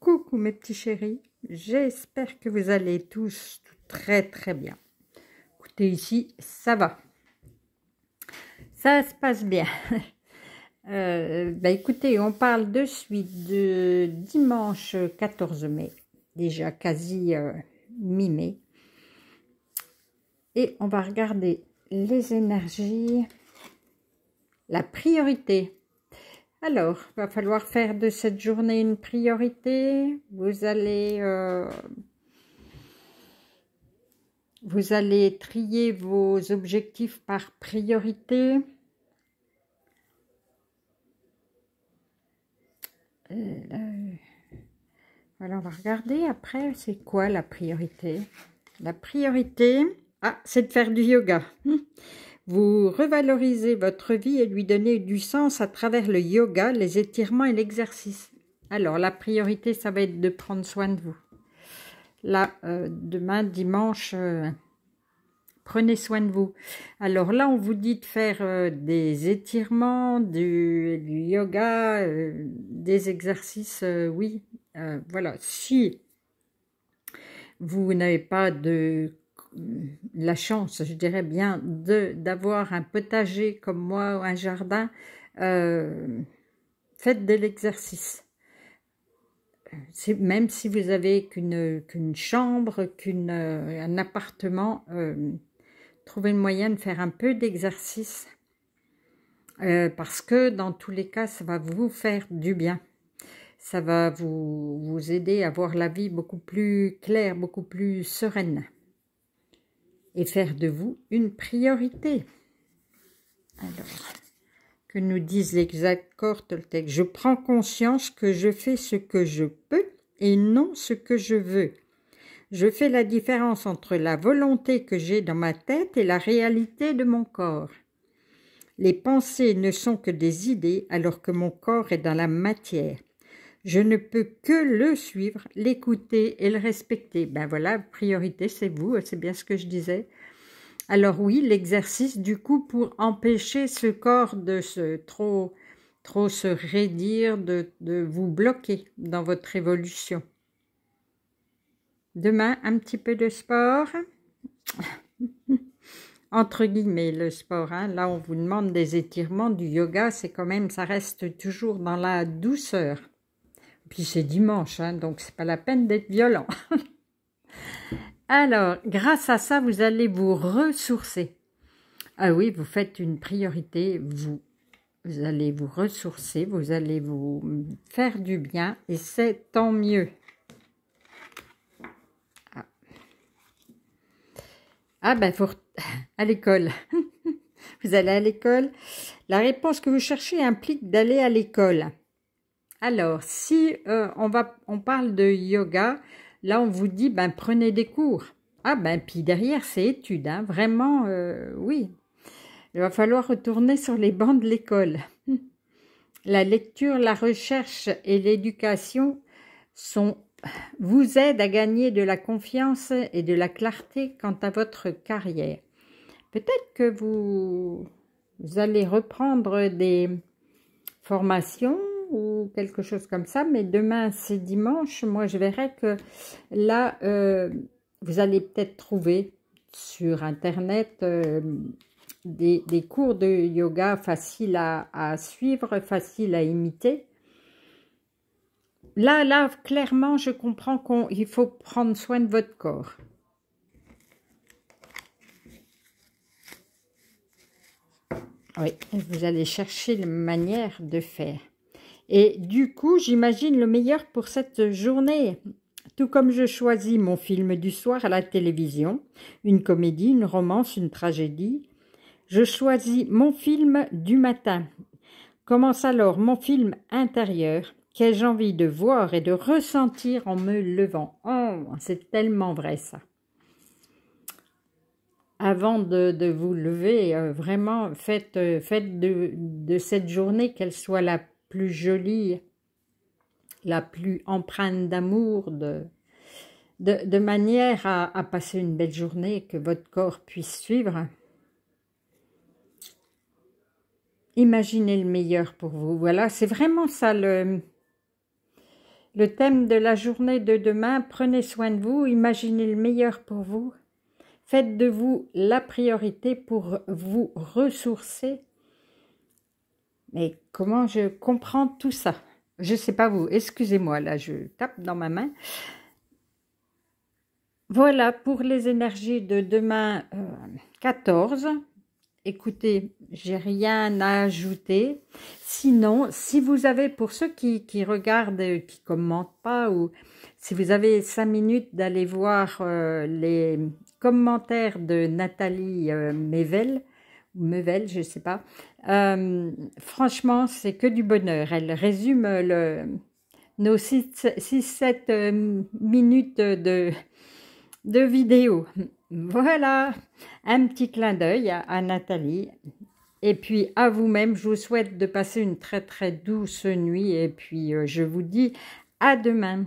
Coucou mes petits chéris, j'espère que vous allez tous très très bien. Écoutez ici, ça va. Ça se passe bien. Euh, bah, écoutez, on parle de suite de dimanche 14 mai, déjà quasi euh, mi-mai. Et on va regarder les énergies, la priorité. Alors, va falloir faire de cette journée une priorité. Vous allez, euh, vous allez trier vos objectifs par priorité. Euh, euh, alors, on va regarder après, c'est quoi la priorité La priorité, ah, c'est de faire du yoga. Vous revalorisez votre vie et lui donnez du sens à travers le yoga, les étirements et l'exercice. Alors la priorité, ça va être de prendre soin de vous. Là, euh, demain, dimanche, euh, prenez soin de vous. Alors là, on vous dit de faire euh, des étirements, du yoga, des exercices, oui. voilà, si vous n'avez pas de euh, la chance, je dirais bien, de d'avoir un potager comme moi ou un jardin, euh, faites de l'exercice. Même si vous avez qu'une qu'une chambre, qu'un euh, appartement, trouvez le moyen de faire un peu d'exercice parce que dans tous les cas, ça va vous faire du bien ça va vous, vous, aider à voir la vie beaucoup plus claire, beaucoup plus sereine et faire de vous une priorité. Alors, que nous disent les accords Toltec Je prends conscience que je fais ce que je peux et non ce que je veux. Je fais la différence entre la volonté que j'ai dans ma tête et la réalité de mon corps. Les pensées ne sont que des idées alors que mon corps est dans la matière. Je ne peux que le suivre, l'écouter et le respecter. Ben voilà, priorité, c'est vous, c'est bien ce que je disais. Alors oui, l'exercice du coup pour empêcher ce corps de se trop, se raidir, de, vous bloquer dans votre évolution. Demain, un petit peu de sport. Entre guillemets, le sport. Hein. Là, on vous demande des étirements, du yoga, c'est quand même, ça reste toujours dans la douceur. Puis c'est dimanche, hein, donc c'est pas la peine d'être violent. Alors, grâce à ça, vous allez vous ressourcer. Ah oui, vous faites une priorité, vous. Vous allez vous ressourcer, vous allez vous faire du bien et c'est tant mieux. Ah, ah ben, à l'école. vous allez à l'école. La réponse que vous cherchez implique d'aller à l'école. Alors, si euh, on, parle de yoga, là on vous dit, ben prenez des cours. Ah ben, puis derrière, c'est études, hein. vraiment, euh, oui. Il va falloir retourner sur les bancs de l'école. La lecture, la recherche et l'éducation sont vous aident à gagner de la confiance et de la clarté quant à votre carrière. Peut-être que vous allez reprendre des formations ou quelque chose comme ça. Mais demain, c'est dimanche. Moi, je verrai que là, euh, vous allez peut-être trouver sur Internet euh, des, cours de yoga faciles à, suivre, faciles à imiter. Là, là, clairement, je comprends qu'il faut prendre soin de votre corps. Oui, vous allez chercher la manière de faire. Et du coup, j'imagine le meilleur pour cette journée. Tout comme je choisis mon film du soir à la télévision, une comédie, une romance, une tragédie, je choisis mon film du matin. Commence alors mon film intérieur qu'ai-je envie de voir et de ressentir en me levant. Oh, c'est tellement vrai ça. Avant de, vous lever, euh, vraiment euh, faites, de, de cette journée qu'elle soit la plus jolie, la plus empreinte d'amour, de, de, manière à, à passer une belle journée que votre corps puisse suivre. Imaginez le meilleur pour vous. Voilà, c'est vraiment ça le, le thème de la journée de demain. Prenez soin de vous, imaginez le meilleur pour vous. Faites de vous la priorité pour vous ressourcer mais comment je comprends tout ça Je ne sais pas vous. Excusez-moi, là, je tape dans ma main. Voilà pour les énergies de demain 14. Euh, Écoutez, j'ai rien à ajouter. Sinon, si vous avez, pour ceux qui, regardent regardent, euh, qui commentent pas, ou si vous avez cinq minutes d'aller voir euh, les commentaires de Nathalie Mevel. Mével, Mevel, je ne sais pas. Euh, franchement, c'est que du bonheur. Elle résume le, nos 6-7 euh, minutes de, de vidéo. Voilà, un petit clin d'œil à, Nathalie. Et puis à vous-même, je vous souhaite de passer une très très douce nuit. Et puis euh, je vous dis à demain.